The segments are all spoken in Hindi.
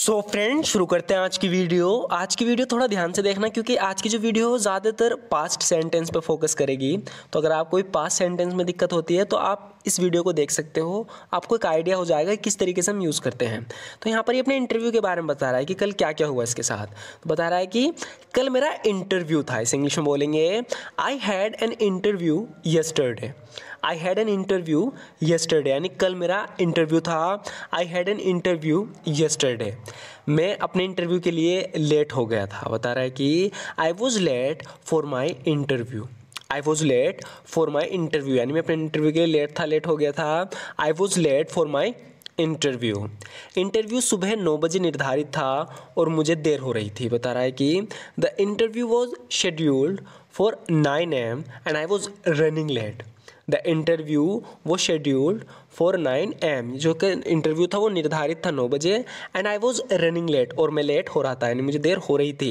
सो so फ्रेंड शुरू करते हैं आज की वीडियो आज की वीडियो थोड़ा ध्यान से देखना क्योंकि आज की जो वीडियो ज़्यादातर पास्ट सेंटेंस पे फोकस करेगी तो अगर आपको कोई पास्ट सेंटेंस में दिक्कत होती है तो आप इस वीडियो को देख सकते हो आपको एक आइडिया हो जाएगा किस तरीके से हम यूज़ करते हैं तो यहाँ पर ये अपने इंटरव्यू के बारे में बता रहा है कि कल क्या क्या हुआ इसके साथ तो बता रहा है कि कल मेरा इंटरव्यू था इस इंग्लिश में बोलेंगे I had an interview yesterday I had an interview yesterday यानी कल मेरा इंटरव्यू था I had an interview yesterday मैं अपने इंटरव्यू के लिए लेट हो गया था बता रहा है कि I was late for my interview I was late for my interview यानी मैं अपने इंटरव्यू के लिए लेट था लेट हो गया था I was late for my interview interview सुबह नौ बजे निर्धारित था और मुझे देर हो रही थी बता रहा है कि the interview was scheduled for nine AM and I was running late the interview वो शेड्यूल्ड फॉर नाइन एम जो कि इंटरव्यू था वो निर्धारित था नौ बजे and I was running late और मैं लेट हो रहा था यानी मुझे देर हो रही थी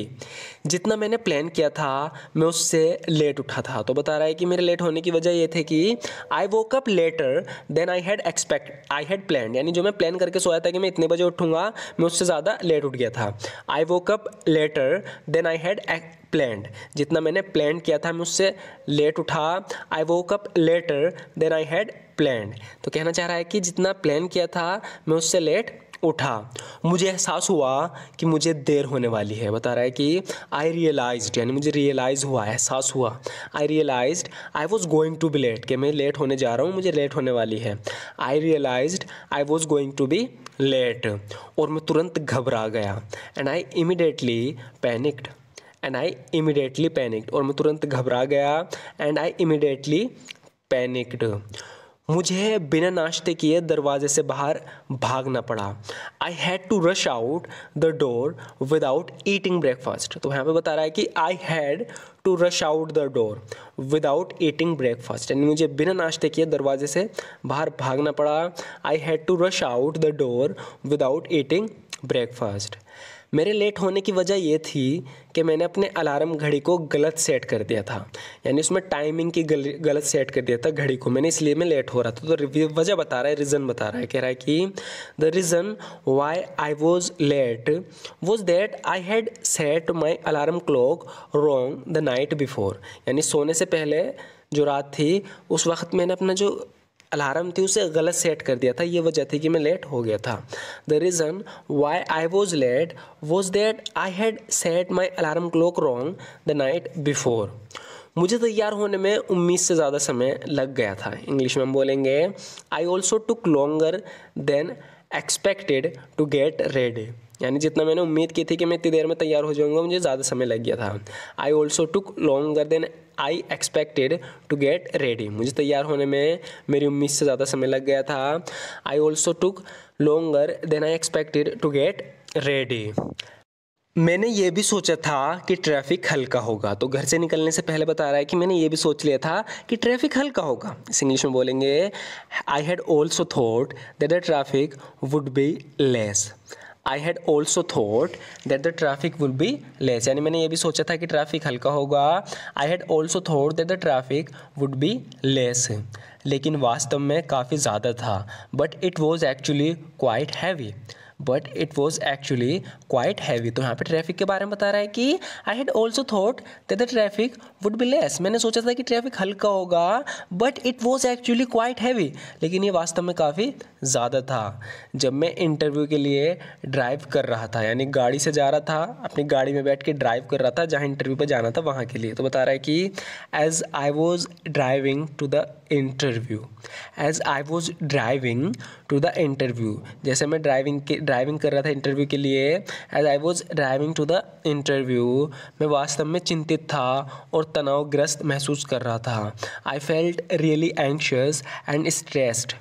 जितना मैंने प्लान किया था मैं उससे लेट उठा था तो बता रहा है कि मेरे लेट होने की वजह ये थे कि I woke up later than I had expect I had plan यानी जो मैं प्लान करके सोया था कि मैं इतने बजे उठूँगा मैं उससे ज़्यादा लेट उठ गया था I woke up later than I had planned जितना मैंने प्लान किया था मैं उससे लेट उठा I woke up later than I had plan तो कहना चाह रहा है कि जितना प्लान किया था मैं उससे लेट उठा मुझे एहसास हुआ कि मुझे देर होने वाली है बता रहा है कि आई रियलाइज यानी मुझे रियलाइज़ हुआ एहसास हुआ I realise I was going to be late कि मैं लेट होने जा रहा हूँ मुझे लेट होने वाली है I realise I was going to be late और मैं तुरंत घबरा गया and I immediately panicked and I immediately panicked और मैं तुरंत घबरा गया एंड आई इमिडिएटली पैनिक्ड मुझे बिना नाश्ते किए दरवाजे से बाहर भागना पड़ा I had to rush out the door without eating breakfast तो यहाँ पे बता रहा है कि I had to rush out the door without eating breakfast यानी मुझे बिना नाश्ते किए दरवाजे से बाहर भागना पड़ा I had to rush out the door without eating breakfast मेरे लेट होने की वजह ये थी कि मैंने अपने अलार्म घड़ी को गलत सेट कर दिया था यानी उसमें टाइमिंग की गल, गलत सेट कर दिया था घड़ी को मैंने इसलिए मैं लेट हो रहा था तो वजह बता रहा है रीज़न बता रहा है कह रहा है कि the reason why I was late was that I had set my alarm clock wrong the night before यानी सोने से पहले जो रात थी उस वक्त मैंने अपना जो अलार्म थी उसे गलत सेट कर दिया था ये वजह थी कि मैं लेट हो गया था the reason why I was late was that I had set my alarm clock wrong the night before मुझे तैयार होने में उम्मीद से ज़्यादा समय लग गया था इंग्लिश में हम बोलेंगे I also took longer than expected to get ready यानी जितना मैंने उम्मीद की थी कि मैं इतनी देर में तैयार हो जाऊँगा मुझे ज़्यादा समय लग गया था I also took longer than I expected to get ready मुझे तैयार होने में मेरी उम्मीद से ज़्यादा समय लग गया था I also took longer than I expected to get ready मैंने ये भी सोचा था कि ट्रैफिक हल्का होगा तो घर से निकलने से पहले बता रहा है कि मैंने ये भी सोच लिया था कि ट्रैफिक हल्का होगा इस इंग्लिश में बोलेंगे I had also thought that the traffic would be less I had also thought that the traffic will be less यानी मैंने ये भी सोचा था कि ट्रैफिक हल्का होगा I had also thought that the traffic would be less लेकिन वास्तव में काफ़ी ज़्यादा था but it was actually quite heavy but it was actually quite heavy तो यहाँ पे ट्रैफिक के बारे में बता रहा है कि I had also thought that the traffic would be less मैंने सोचा था कि ट्रैफिक हल्का होगा but it was actually quite heavy लेकिन ये वास्तव में काफ़ी ज़्यादा था जब मैं इंटरव्यू के लिए ड्राइव कर रहा था यानी गाड़ी से जा रहा था अपनी गाड़ी में बैठ के ड्राइव कर रहा था जहाँ इंटरव्यू पर जाना था वहाँ के लिए तो बता रहा है कि as I was driving to the interview as I was driving to the interview जैसे मैं ड्राइविंग के ड्राइविंग कर रहा था इंटरव्यू के लिए as I was driving to the interview मैं वास्तव में चिंतित था और तनावग्रस्त महसूस कर रहा था I felt really anxious and stressed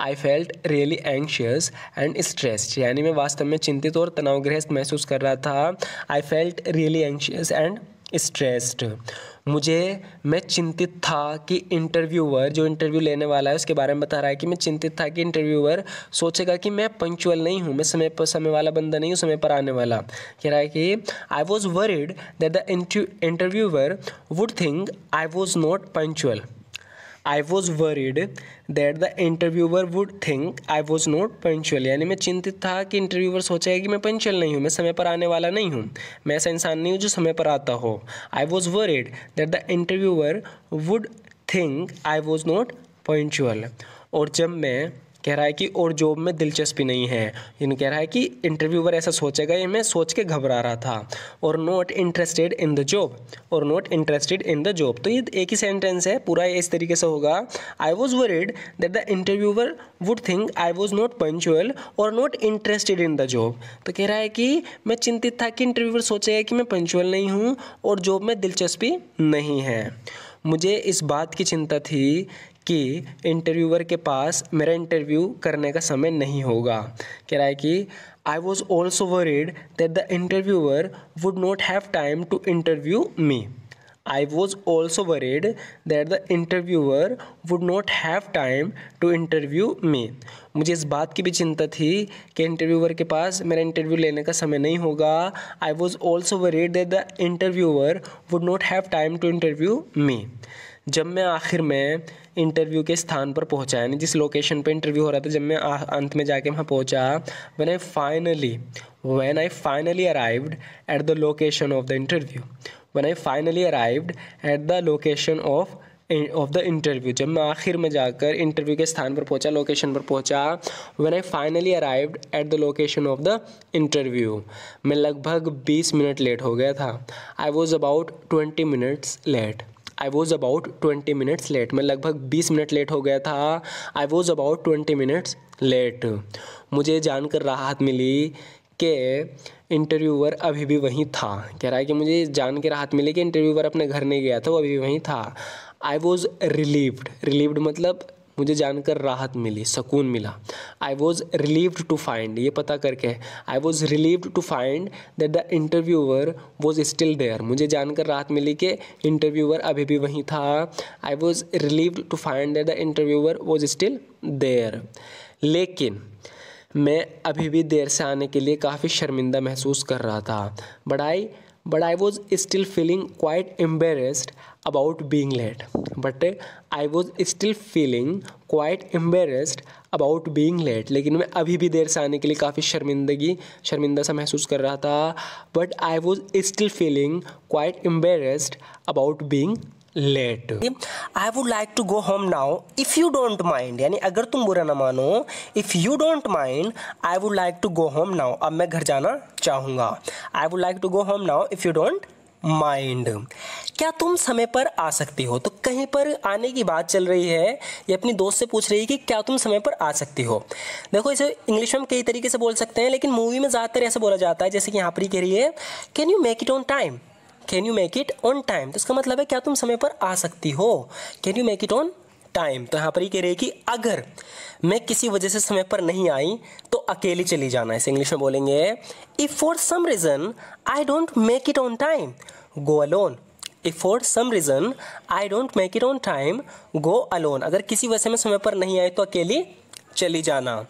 I felt really anxious and stressed यानी मैं वास्तव में चिंतित और तनावग्रस्त महसूस कर रहा था I felt really anxious and stressed मुझे मैं चिंतित था कि इंटरव्यूअर जो इंटरव्यू लेने वाला है उसके बारे में बता रहा है कि मैं चिंतित था कि इंटरव्यूअर सोचेगा कि मैं पंचुअल नहीं हूँ मैं समय पर समय वाला बंदा नहीं हूँ समय पर आने वाला कह रहा है कि I was worried that the interviewer would think I was not punctual I was worried that the interviewer would think I was not punctual यानी मैं चिंतित था कि इंटरव्यूअर सोचेगा कि मैं पंचुअल नहीं हूँ मैं समय पर आने वाला नहीं हूँ मैं ऐसा इंसान नहीं हूँ जो समय पर आता हो I was worried that the interviewer would think I was not punctual और जब मैं कह रहा है कि और जॉब में दिलचस्पी नहीं है इन कह रहा है कि इंटरव्यूवर ऐसा सोचेगा ये मैं सोच के घबरा रहा था और not interested in the job और not interested in the job तो ये एक ही सेंटेंस है पूरा इस तरीके से होगा I was worried that the interviewer would think I was not punctual और not interested in the job तो कह रहा है कि मैं चिंतित था कि इंटरव्यूवर सोचेगा कि मैं पंचुअल नहीं हूँ और जॉब में दिलचस्पी नहीं है मुझे इस बात की चिंता थी कि इंटरव्यूअर के पास मेरा इंटरव्यू करने का समय नहीं होगा कह रहा है कि I was also worried that the interviewer would not have time to interview me I was also worried that the interviewer would not have time to interview me. मुझे इस बात की भी चिंता थी कि इंटरव्यूअर के पास मेरा इंटरव्यू लेने का समय नहीं होगा I was also worried that the interviewer would not have time to interview me जब मैं आखिर में इंटरव्यू के स्थान पर पहुंचा यानी जिस लोकेशन पर इंटरव्यू हो रहा था जब मैं अंत में जाके वहाँ पहुंचा when I finally when I finally arrived at the location of the interview when I finally arrived at the location of of the interview जब मैं आखिर में जाकर इंटरव्यू के स्थान पर पहुंचा लोकेशन पर पहुंचा when I finally arrived at the location of the interview मैं लगभग 20 मिनट लेट हो गया था I was about 20 minutes late I was about twenty minutes late मैं लगभग बीस मिनट लेट हो गया था I was about twenty minutes late मुझे जानकर राहत मिली के इंटरव्यूअर अभी भी वहीं था कह रहा है कि मुझे जान के राहत मिली कि इंटरव्यूअर अपने घर नहीं गया था वो अभी भी वहीं था आई वॉज रिलीव्ड रिलीव्ड मतलब मुझे जानकर राहत मिली सुकून मिला I was relieved to find ये पता करके I was relieved to find that the interviewer was still there मुझे जानकर राहत मिली कि इंटरव्यूअर अभी भी वहीं था I was relieved to find that the interviewer was still there लेकिन मैं अभी भी देर से आने के लिए काफ़ी शर्मिंदा महसूस कर रहा था but I but I was still feeling quite embarrassed about being late but I was still feeling quite embarrassed about being late लेकिन मैं अभी भी देर से आने के लिए काफ़ी शर्मिंदगी शर्मिंदा सा महसूस कर रहा था but I was still feeling quite embarrassed about being late I would like to go home now if you don't mind यानी अगर तुम बुरा ना मानो if you don't mind I would like to go home now अब मैं घर जाना चाहूँगा I would like to go home now if you don't mind क्या तुम समय पर आ सकती हो तो कहीं पर आने की बात चल रही है ये अपनी दोस्त से पूछ रही है कि क्या तुम समय पर आ सकती हो देखो इसे इंग्लिश में हम कई तरीके से बोल सकते हैं लेकिन मूवी में ज़्यादातर ऐसे बोला जाता है जैसे कि यहाँ पर ही कह रही है can you make it on time can you make it on time तो इसका मतलब है क्या तुम समय पर आ सकती हो can you make it on time तो यहाँ पर ये कह रही है कि अगर मैं किसी वजह से समय पर नहीं आई तो अकेली चली जाना इसे इंग्लिश में बोलेंगे if for some reason I don't make it on time go alone if for some reason I don't make it on time go alone अगर किसी वजह से मैं समय पर नहीं आई तो अकेली चली जाना